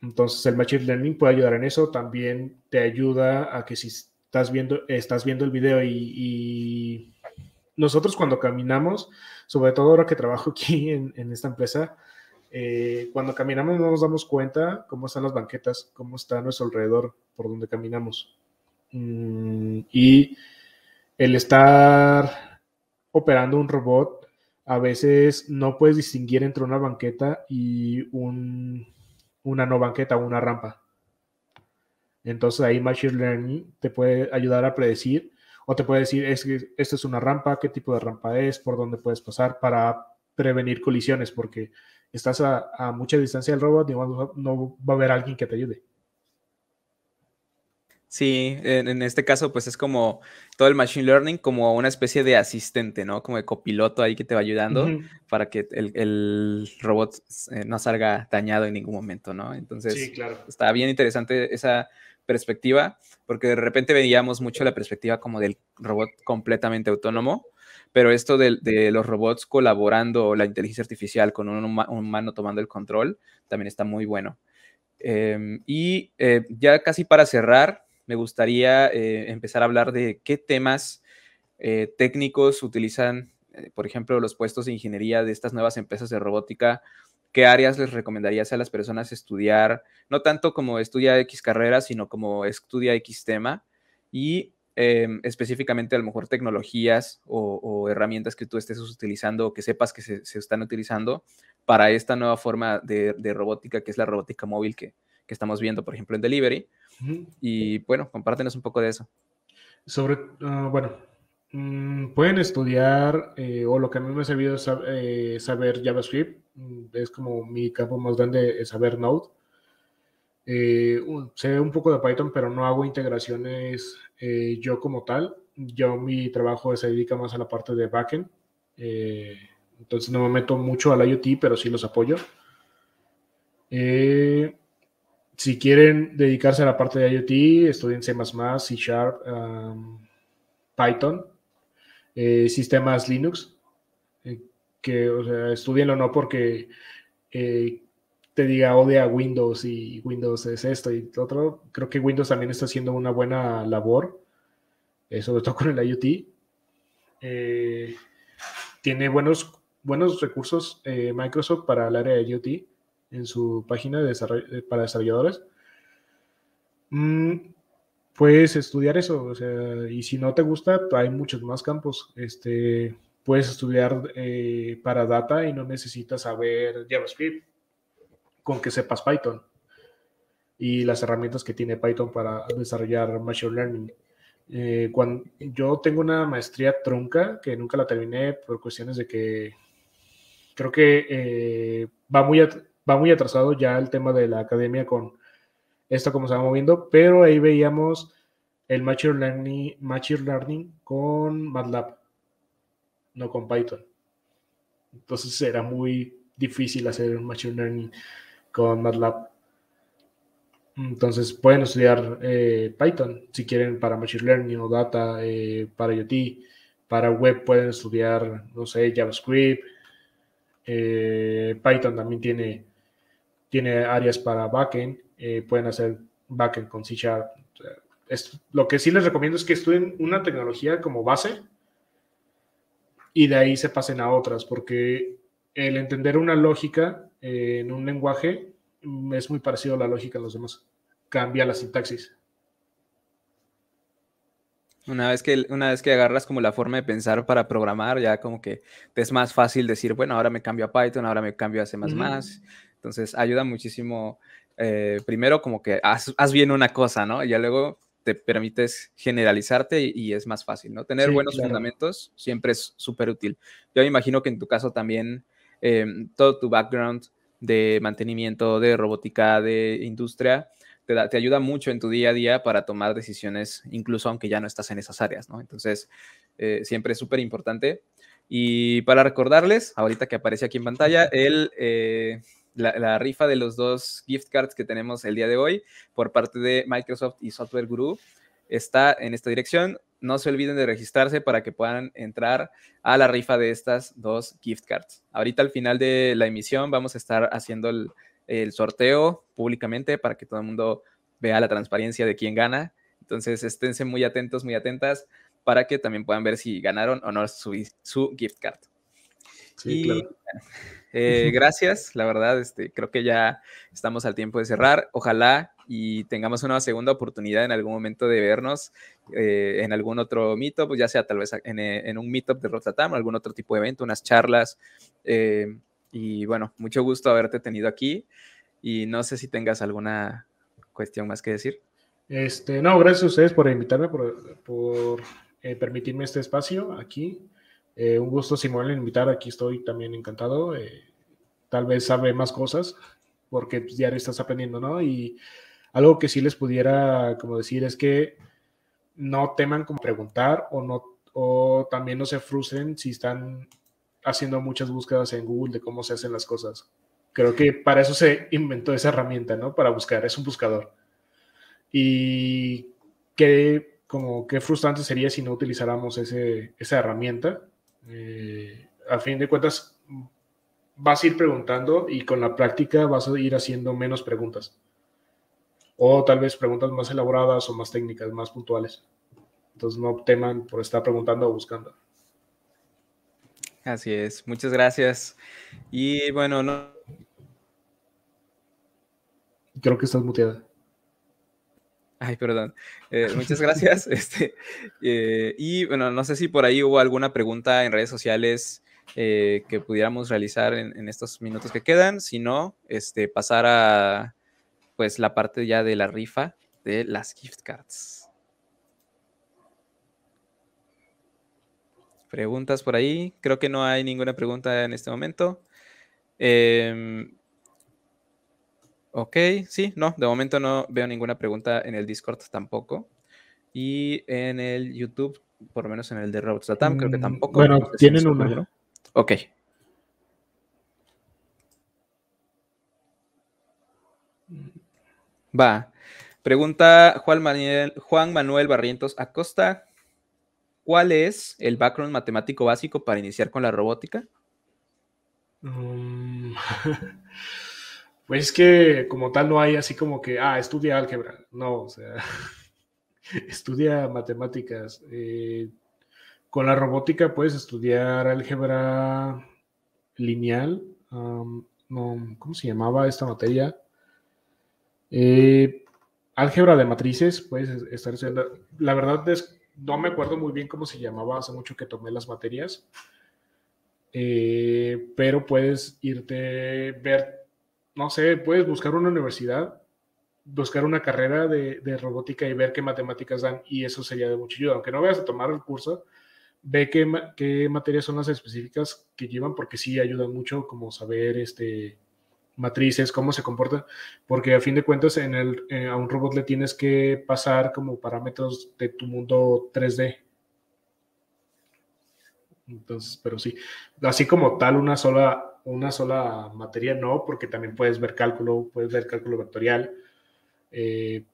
Entonces el Machine Learning puede ayudar en eso, también te ayuda a que si estás viendo, estás viendo el video y, nosotros cuando caminamos, sobre todo ahora que trabajo aquí [laughs] en, esta empresa, eh, cuando caminamos no nos damos cuenta cómo están las banquetas, cómo está nuestro alrededor, por donde caminamos. Mm, y el estar operando un robot, a veces no puedes distinguir entre una banqueta y un una no banqueta o una rampa. Entonces ahí Machine Learning te puede ayudar a predecir o te puede decir, es, que esta es una rampa, qué tipo de rampa es, por dónde puedes pasar para prevenir colisiones, porque estás a, mucha distancia del robot y no va a haber alguien que te ayude.
Sí, en, este caso, pues es como todo el machine learning como una especie de asistente, ¿no? Como de copiloto ahí que te va ayudando para que el, el robot eh, no salga dañado en ningún momento, ¿no? Entonces, está bien interesante esa perspectiva, porque de repente veíamos mucho la perspectiva como del robot completamente autónomo, pero esto de, de los robots colaborando, la inteligencia artificial con un, humano tomando el control, también está muy bueno. Em, y eh, ya casi para cerrar, me gustaría eh, empezar a hablar de qué temas eh, técnicos utilizan, eh, por ejemplo, los puestos de ingeniería de estas nuevas empresas de robótica. ¿Qué áreas les recomendarías a las personas estudiar? No tanto como estudia X carrera, sino como estudia X tema. Y em, específicamente, a lo mejor, tecnologías o, herramientas que tú estés utilizando o que sepas que se, están utilizando para esta nueva forma de, de robótica, que es la robótica móvil, que, que estamos viendo, por ejemplo, en Delivery. Y bueno, compártenos un poco de eso.
Sobre, ah, bueno, mm, pueden estudiar, eh, o lo que a mí me ha servido es eh, saber JavaScript, mm, es como mi campo más grande, es eh, saber Node. Eh, sé un poco de Python, pero no hago integraciones yo como tal. Yo mi trabajo se dedica más a la parte de backend. entonces no me meto mucho al IoT, pero sí los apoyo. Eh, si quieren dedicarse a la parte de IoT, estudien C, C Sharp, um, Python, eh, sistemas Linux. Eh, que o estudienlo no porque eh, te diga odia Windows y Windows es esto y otro. Creo que Windows también está haciendo una buena labor, sobre todo con el IoT. tiene buenos, buenos recursos Microsoft para el área de IoT en su página de eh, para desarrolladores, mm, puedes estudiar eso. y si no te gusta, hay muchos más campos. Este, puedes estudiar eh, para data y no necesitas saber JavaScript, con que sepas Python y las herramientas que tiene Python para desarrollar Machine Learning. Eh, yo tengo una maestría trunca que nunca la terminé por cuestiones de que creo que va muy a, va muy atrasado ya el tema de la academia con esto como se va moviendo, pero ahí veíamos el Machine Learning, machine learning con MATLAB, no con Python. Entonces era muy difícil hacer un Machine Learning con MATLAB. Entonces pueden estudiar eh, Python si quieren para Machine Learning o Data, eh, para IoT, para web pueden estudiar, no sé, JavaScript. Eh, Python también tiene tiene áreas para backend, eh, pueden hacer backend con C Sharp. Es, lo que sí les recomiendo es que estudien una tecnología como base y de ahí se pasen a otras, porque el entender una lógica eh, en un lenguaje mm, es muy parecido a la lógica de los demás. Cambia la sintaxis.
Una vez, que, una vez que agarras como la forma de pensar para programar, ya como que es más fácil decir, bueno, ahora me cambio a Python, ahora me cambio a C++, entonces ayuda muchísimo, eh, primero como que haz, bien una cosa, ¿no? Y ya luego te permites generalizarte y, es más fácil, ¿no? Tener buenos fundamentos siempre es súper útil. Yo me imagino que en tu caso también eh, todo tu background de mantenimiento, de robótica, de industria, te, te, ayuda mucho en tu día a día para tomar decisiones, incluso aunque ya no estás en esas áreas, ¿no? Entonces, eh, siempre es súper importante. Y para recordarles, ahorita que aparece aquí en pantalla, el, la, rifa de los dos gift cards que tenemos el día de hoy por parte de Microsoft y Software Guru está en esta dirección. No se olviden de registrarse para que puedan entrar a la rifa de estas dos gift cards. Ahorita al final de la emisión vamos a estar haciendo el, sorteo públicamente para que todo el mundo vea la transparencia de quién gana. Entonces, esténse muy atentos, muy atentas para que también puedan ver si ganaron o no su, gift card. Sí, eh, gracias, la verdad, este, creo que ya estamos al tiempo de cerrar. Ojalá y tengamos una segunda oportunidad en algún momento de vernos eh, en algún otro meetup, pues ya sea tal vez en, eh, un meetup de Rotatam, algún otro tipo de evento, unas charlas. y bueno, mucho gusto haberte tenido aquí y no sé si tengas alguna cuestión más que decir.
Este, no, gracias a ustedes por invitarme, por, permitirme este espacio aquí. Eh, un gusto, Simón, invitar. Aquí estoy también encantado. Eh, tal vez sabe más cosas porque ya pues, estás aprendiendo, ¿no? Y algo que sí les pudiera como decir es que no teman como preguntar o no o también no se frustren si están haciendo muchas búsquedas en Google de cómo se hacen las cosas. Creo que para eso se inventó esa herramienta, ¿no? Para buscar, es un buscador. Y qué, como, qué frustrante sería si no utilizáramos ese, esa herramienta eh, a fin de cuentas, vas a ir preguntando y con la práctica vas a ir haciendo menos preguntas. O tal vez preguntas más elaboradas o más técnicas, más puntuales. Entonces no teman por estar preguntando o buscando.
Así es, muchas gracias. Y bueno, no.
Creo que estás muteada.
Ay, perdón. Eh, muchas gracias. [laughs] Este, eh, y bueno, no sé si por ahí hubo alguna pregunta en redes sociales eh, que pudiéramos realizar en, estos minutos que quedan. Si no, este, pasar a pues la parte ya de la rifa de las gift cards. Preguntas por ahí. Creo que no hay ninguna pregunta en este momento. Eh, Ok, sí, no, de momento no veo ninguna pregunta en el Discord tampoco. Y en el YouTube, por lo menos en el de RobotSatam creo que mm, tampoco. Bueno, tienen una. ¿no? Ok. Va. Pregunta Juan Manuel, Juan Manuel Barrientos Acosta. ¿Cuál es el background matemático básico para iniciar con la robótica?
Um, [laughs] Pues es que como tal no hay así como que, ah, estudia álgebra. No, o sea, [laughs] estudia matemáticas. Eh, con la robótica puedes estudiar álgebra lineal. ¿Cómo se llamaba esta materia? Eh, álgebra de matrices, puedes estar estudiando. La verdad es, no me acuerdo muy bien cómo se llamaba, hace mucho que tomé las materias. Eh, pero puedes irte, ver no sé, puedes buscar una universidad, buscar una carrera de, robótica y ver qué matemáticas dan, y eso sería de mucha ayuda. Aunque no vayas a tomar el curso, ve qué, qué materias son las específicas que llevan, porque sí ayudan mucho como saber este matrices, cómo se comportan. porque a fin de cuentas en el, eh, a un robot le tienes que pasar como parámetros de tu mundo 3D, entonces, pero sí, así como tal, una sola una sola materia, no, porque también puedes ver cálculo, puedes ver cálculo vectorial eh,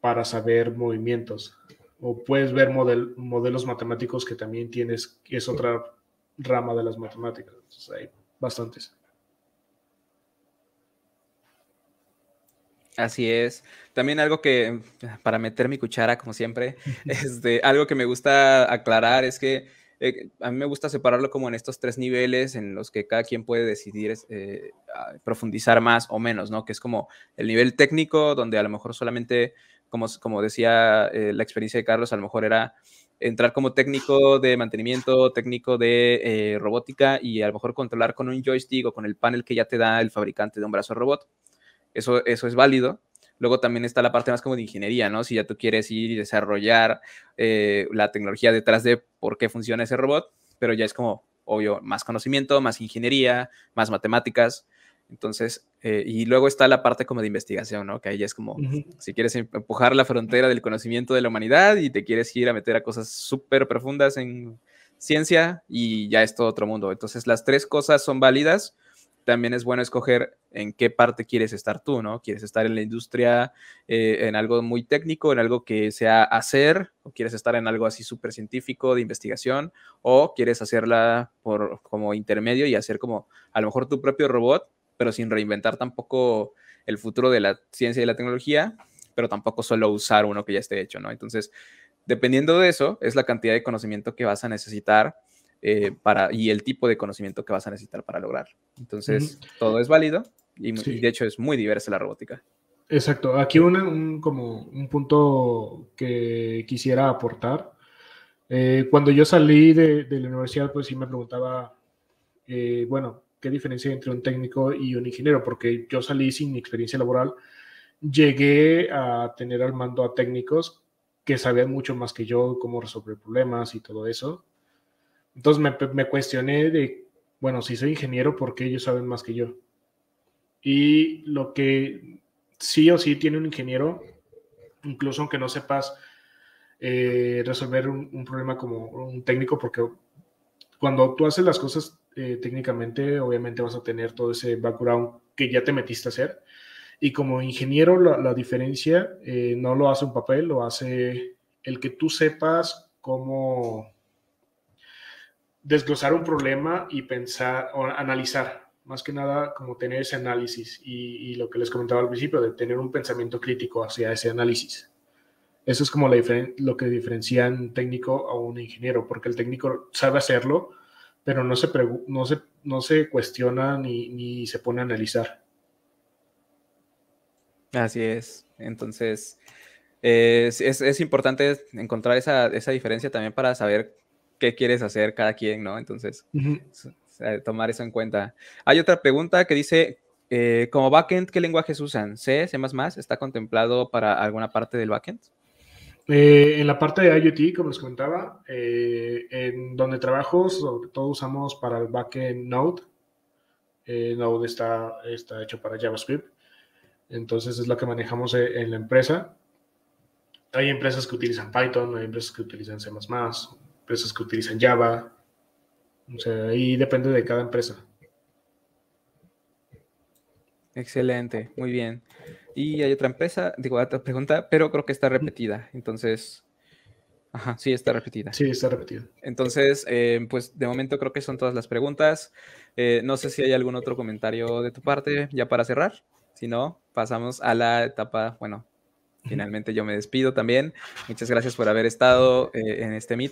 para saber movimientos. O puedes ver modelos matemáticos que también tienes, que es otra rama de las matemáticas. hay bastantes.
Así es. También algo que, para meter mi cuchara, como siempre, [laughs] este, algo que me gusta aclarar es que eh, a mí me gusta separarlo como en estos tres niveles en los que cada quien puede decidir eh, profundizar más o menos, ¿no? Que es como el nivel técnico, donde a lo mejor solamente, como, decía eh, la experiencia de Carlos, a lo mejor era entrar como técnico de mantenimiento, técnico de robótica y a lo mejor controlar con un joystick o con el panel que ya te da el fabricante de un brazo robot. Eso, eso es válido, Luego también está la parte más como de ingeniería, ¿no? Si ya tú quieres ir y desarrollar eh, la tecnología detrás de por qué funciona ese robot, pero ya es como, obvio, más conocimiento, más ingeniería, más matemáticas. Entonces, eh, y luego está la parte como de investigación, ¿no? Que ahí es como, si quieres em, empujar la frontera del conocimiento de la humanidad y te quieres ir a meter a cosas súper profundas en ciencia y ya es todo otro mundo. Entonces, las tres cosas son válidas también es bueno escoger en qué parte quieres estar tú, ¿no? ¿Quieres estar en la industria, eh, en algo muy técnico, en algo que sea hacer, o quieres estar en algo así súper científico de investigación, o quieres hacerla por, como intermedio y hacer como a lo mejor tu propio robot, pero sin reinventar tampoco el futuro de la ciencia y la tecnología, pero tampoco solo usar uno que ya esté hecho, ¿no? Entonces, dependiendo de eso, es la cantidad de conocimiento que vas a necesitar eh, para, y el tipo de conocimiento que vas a necesitar para lograr Entonces, todo es válido y, de hecho es muy diversa la robótica.
Exacto. Aquí un, como un punto que quisiera aportar. Eh, cuando yo salí de, la universidad, pues sí me preguntaba, eh, bueno, ¿qué diferencia hay entre un técnico y un ingeniero? Porque yo salí sin experiencia laboral, llegué a tener al mando a técnicos que sabían mucho más que yo cómo resolver problemas y todo eso. Entonces me, me cuestioné de, bueno, si soy ingeniero, ¿por qué ellos saben más que yo? Y lo que sí o sí tiene un ingeniero, incluso aunque no sepas eh, resolver un, problema como un técnico, porque cuando tú haces las cosas eh, técnicamente, obviamente vas a tener todo ese background que ya te metiste a hacer. Y como ingeniero, la, la diferencia eh, no lo hace un papel, lo hace el que tú sepas cómo desglosar un problema y pensar, o analizar, más que nada como tener ese análisis y, lo que les comentaba al principio, de tener un pensamiento crítico hacia ese análisis. Eso es como la lo que diferencia un técnico a un ingeniero, porque el técnico sabe hacerlo, pero no se, no se, cuestiona ni, se pone a analizar.
Así es. Entonces, eh, es, importante encontrar esa, esa diferencia también para saber qué quieres hacer cada quien, ¿no? Entonces, eh, tomar eso en cuenta. Hay otra pregunta que dice, eh, como backend, ¿qué lenguajes usan? ¿C, C++? ¿Está contemplado para alguna parte del backend?
Eh, en la parte de IoT, como les comentaba, en donde trabajo, sobre todo usamos para el backend Node. Node está, está hecho para JavaScript. Entonces es lo que manejamos en la empresa. Hay empresas que utilizan Python, hay empresas que utilizan C++, empresas que utilizan Java. O sea, ahí depende de cada empresa.
Excelente, muy bien. Y hay otra empresa, digo, otra pregunta, pero creo que está repetida. Entonces, ajá, sí, está repetida. Sí, está repetida. Entonces, eh, pues de momento creo que son todas las preguntas. Eh, no sé si hay algún otro comentario de tu parte ya para cerrar. Si no, pasamos a la etapa, bueno, finalmente yo me despido también. Muchas gracias por haber estado eh, en este mito.